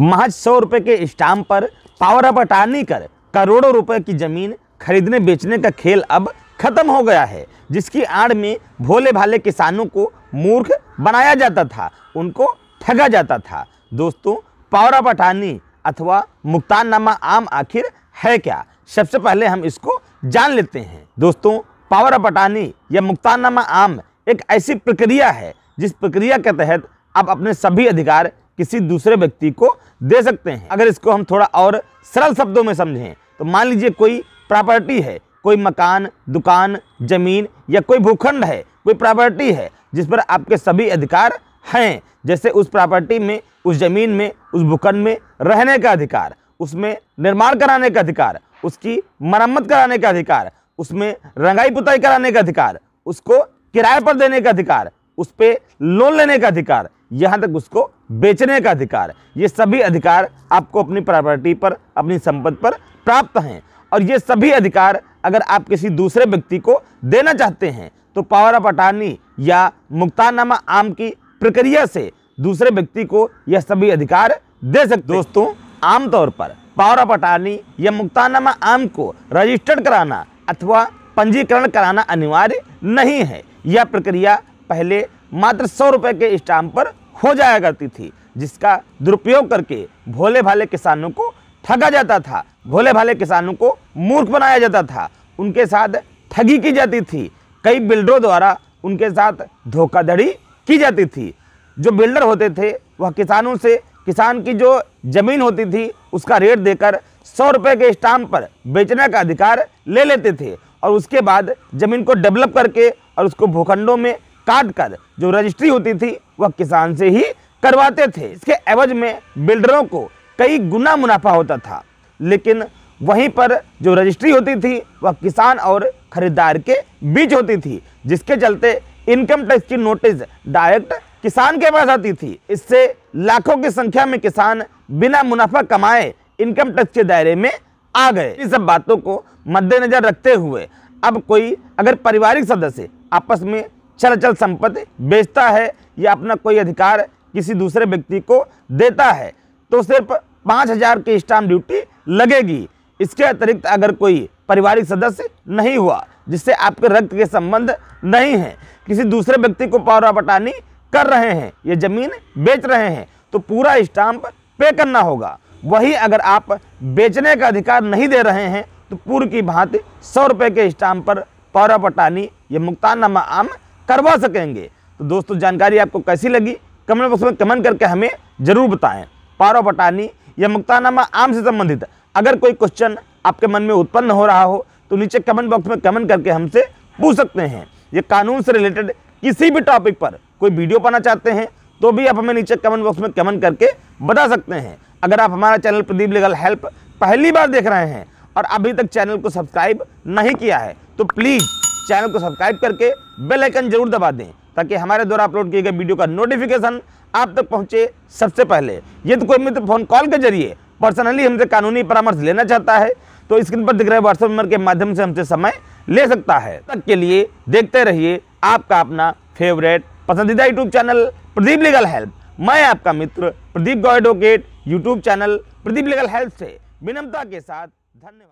महज सौ रुपये के स्टाम्प पर पावर अप अटार्नी कर करोड़ों रुपए की ज़मीन खरीदने बेचने का खेल अब खत्म हो गया है जिसकी आड़ में भोले भाले किसानों को मूर्ख बनाया जाता था उनको ठगा जाता था दोस्तों पावर अप अटार्नी अथवा मुक्तानामा आम आखिर है क्या सबसे पहले हम इसको जान लेते हैं दोस्तों पावर अप अटार्नी या मुक्तानामा आम एक ऐसी प्रक्रिया है जिस प्रक्रिया के तहत आप अपने सभी अधिकार किसी दूसरे व्यक्ति को दे सकते हैं अगर इसको हम थोड़ा और सरल शब्दों में समझें तो मान लीजिए कोई प्रॉपर्टी है कोई मकान दुकान जमीन या कोई भूखंड है कोई प्रॉपर्टी है जिस पर आपके सभी अधिकार हैं जैसे उस प्रॉपर्टी में उस जमीन में उस भूखंड में रहने का अधिकार उसमें निर्माण कराने का अधिकार उसकी मरम्मत कराने का अधिकार उसमें रंगाई पुताई कराने का अधिकार उसको किराए पर देने का अधिकार उस पर लोन लेने का अधिकार यहाँ तक उसको बेचने का अधिकार ये सभी अधिकार आपको अपनी प्रॉपर्टी पर अपनी संपत्ति पर प्राप्त हैं और ये सभी अधिकार अगर आप किसी दूसरे व्यक्ति को देना चाहते हैं तो पावर ऑफ अटानी या मुक्तानामा आम की प्रक्रिया से दूसरे व्यक्ति को यह सभी अधिकार दे सकते दोस्तों आमतौर पर पावर ऑफ अटानी या मुक्तानामा आम को रजिस्टर्ड कराना अथवा पंजीकरण कराना अनिवार्य नहीं है यह प्रक्रिया पहले मात्र सौ रुपये के स्टाम्प पर हो जाया करती थी जिसका दुरुपयोग करके भोले भाले किसानों को ठगा जाता था भोले भाले किसानों को मूर्ख बनाया जाता था उनके साथ ठगी की जाती थी कई बिल्डरों द्वारा उनके साथ धोखाधड़ी की जाती थी जो बिल्डर होते थे वह किसानों से किसान की जो ज़मीन होती थी उसका रेट देकर सौ रुपये के स्टाम्प पर बेचने का अधिकार ले लेते थे और उसके बाद ज़मीन को डेवलप करके और उसको भूखंडों में काट कर जो रजिस्ट्री होती थी वह किसान से ही करवाते थे इसके एवज में बिल्डरों को कई गुना मुनाफा होता था लेकिन वहीं पर जो रजिस्ट्री होती थी वह किसान और खरीदार के बीच होती थी जिसके चलते इनकम टैक्स की नोटिस डायरेक्ट किसान के पास आती थी इससे लाखों की संख्या में किसान बिना मुनाफा कमाए इनकम टैक्स के दायरे में आ गए इन सब बातों को मद्देनजर रखते हुए अब कोई अगर पारिवारिक सदस्य आपस में चल संपत्ति बेचता है या अपना कोई अधिकार किसी दूसरे व्यक्ति को देता है तो सिर्फ पाँच हजार की स्टाम्प ड्यूटी लगेगी इसके अतिरिक्त अगर कोई पारिवारिक सदस्य नहीं हुआ जिससे आपके रक्त के संबंध नहीं हैं किसी दूसरे व्यक्ति को पौरा बटानी कर रहे हैं ये ज़मीन बेच रहे हैं तो पूरा स्टाम्प पे करना होगा वही अगर आप बेचने का अधिकार नहीं दे रहे हैं तो पूर्व की भांति सौ रुपये के स्टाम्प पर पौरा पटानी या मुक्तानामा आम करवा सकेंगे तो दोस्तों जानकारी आपको कैसी लगी कमेंट बॉक्स में कमेंट करके हमें जरूर बताएं पारो पटानी या मुक्तानामा आम से संबंधित अगर कोई क्वेश्चन आपके मन में उत्पन्न हो रहा हो तो नीचे कमेंट बॉक्स में कमेंट करके हमसे पूछ सकते हैं ये कानून से रिलेटेड किसी भी टॉपिक पर कोई वीडियो पाना चाहते हैं तो भी आप हमें नीचे कमेंट बॉक्स में कमेंट करके बता सकते हैं अगर आप हमारा चैनल प्रदीप लीगल हेल्प पहली बार देख रहे हैं और अभी तक चैनल को सब्सक्राइब नहीं किया है तो प्लीज़ चैनल को सब्सक्राइब करके बेल आइकन जरूर दबा दें ताकि हमारे द्वारा अपलोड किए गए वीडियो का नोटिफिकेशन आप तक पहुंचे सबसे पहले यदि तो कोई मित्र फ़ोन कॉल के जरिए पर्सनली हमसे कानूनी परामर्श लेना चाहता है तो स्क्रीन पर दिख रहे व्हाट्सएप नंबर के माध्यम से हमसे समय ले सकता है तक के लिए देखते रहिए आपका अपना फेवरेट पसंदीदा YouTube channel Pradeep legal help मैं आपका मित्र प्रदीप गौ advocate YouTube channel Pradeep legal help से विनम्रता के साथ धन्यवाद